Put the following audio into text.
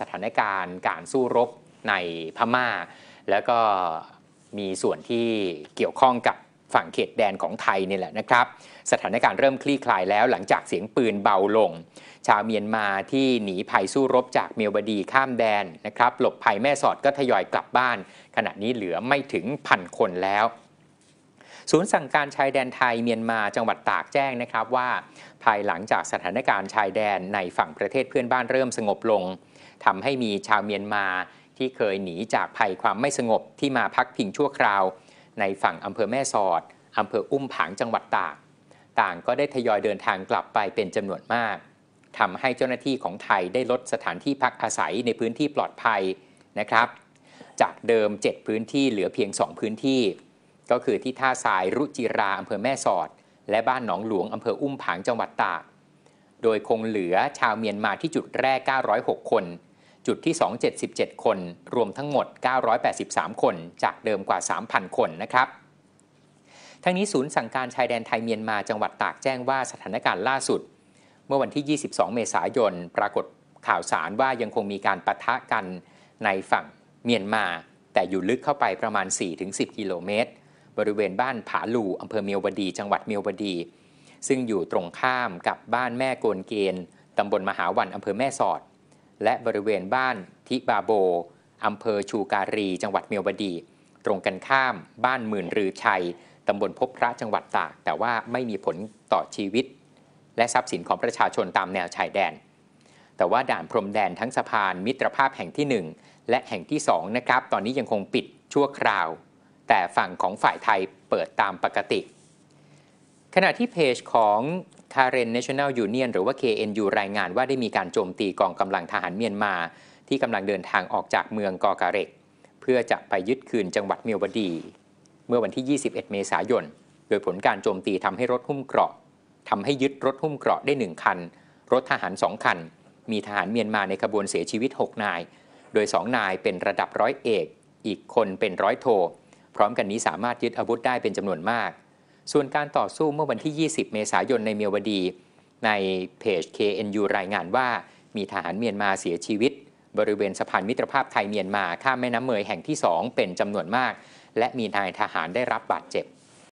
สถานการณ์การสู้รบในพมา่า แล้วก็มีส่วนที่เกี่ยวข้องกับฝั่งเขตแดนของไทยนี่แหละนะครับ สถานการณ์เริ่มคลี่คลายแล้วหลังจากเสียงปืนเบาลง ชาวเมียนมาที่หนีภัยสู้รบจากเมียวบดีข้ามแดนนะครับหลบภัยแม่สอดก็ทยอยกลับบ้าน ขณะนี้เหลือไม่ถึงพันคนแล้วศูนย์สั่งการชายแดนไทยเมียนมาจังหวัดตากแจ้งนะครับว่าภายหลังจากสถานการณ์ชายแดนในฝั่งประเทศเพื่อนบ้านเริ่มสงบลง ทำให้มีชาวเมียนมาที่เคยหนีจากภัยความไม่สงบ ที่มาพักพิงชั่วคราว ในฝั่งอำเภอแม่สอดอำเภออุ้มผางจังหวัดตาก ต่างก็ได้ทยอยเดินทางกลับไปเป็นจำนวนมากทำให้เจ้าหน้าที่ของไทยได้ลดสถานที่พักอาศัยในพื้นที่ปลอดภัยนะครับ จากเดิม 7 พื้นที่เหลือเพียง 2 พื้นที่ก็คือที่ท่าทราย รุจิรา อำเภอแม่สอด และบ้านหนองหลวง อำเภออุ้มผางจังหวัดตาก โดยคงเหลือชาวเมียนมาที่จุดแรก 906 คน จุดที่ 277 คน รวมทั้งหมด 983 คนจากเดิมกว่า 3,000 คนนะครับ ทั้งนี้ศูนย์สั่งการชายแดนไทยเมียนมาจังหวัดตากแจ้งว่าสถานการณ์ล่าสุด เมื่อวันที่ 22 เมษายน ปรากฏข่าวสารว่ายังคงมีการปะทะกันในฝั่งเมียนมาแต่อยู่ลึกเข้าไปประมาณ 4-10 กิโลเมตรบริเวณบ้านผาหลู่อำเภอเมียววดีจังหวัดเมียววดี ซึ่งอยู่ตรงข้ามกับบ้านแม่โกนเกณฑ์ตำบลมหาวันอำเภอแม่สอด และบริเวณบ้านทิบาโบอำเภอชูการีจังหวัดเมียววดี ตรงกันข้าม บ้านหมื่นรือชัยตำบลพบพระจังหวัดตาก แต่ว่าไม่มีผลต่อชีวิต และทรัพย์สินของประชาชนตามแนวชายแดน แต่ว่าด่านพรมแดนทั้งสะพานมิตรภาพแห่งที่ 1 และแห่งที่2นะครับ ตอนนี้ยังคงปิดชั่วคราวแต่ฝั่งของฝ่ายไทยเปิดตามปกติขณะที่เพจของ k a r e n National Union หรือว่า KNU รายงานว่าได้มีการโจมตีกองกำลังทหารเมียนมาที่กำลังเดินทางออกจากเมืองกอกาเรกเพื่อจะไปยึดคืนจังหวัดเมียวดี เมื่อวันที่ 21 เมษายนโดยผลการโจมตีทำให้รถหุ้มเกราะทำให้ยึดรถหุ้มเกราะได้ 1 คัน รถทหาร 2 คัน มีทหารเมียนมาในขบวนเสียชีวิต 6 นาย โดย 2 นายเป็นระดับร้อยเอกอีกคนเป็นร้อยโทพร้อมกันนี้สามารถยึดอาวุธได้เป็นจำนวนมาก ส่วนการต่อสู้เมื่อวันที่ 20 เมษายนในเมียวดี ในเพจ KNU รายงานว่า มีทหารเมียนมาเสียชีวิต บริเวณสะพานมิตรภาพไทยเมียนมา ข้ามแม่น้ำเมยแห่งที่ 2 เป็นจำนวนมาก และมีนายทหารได้รับบาดเจ็บ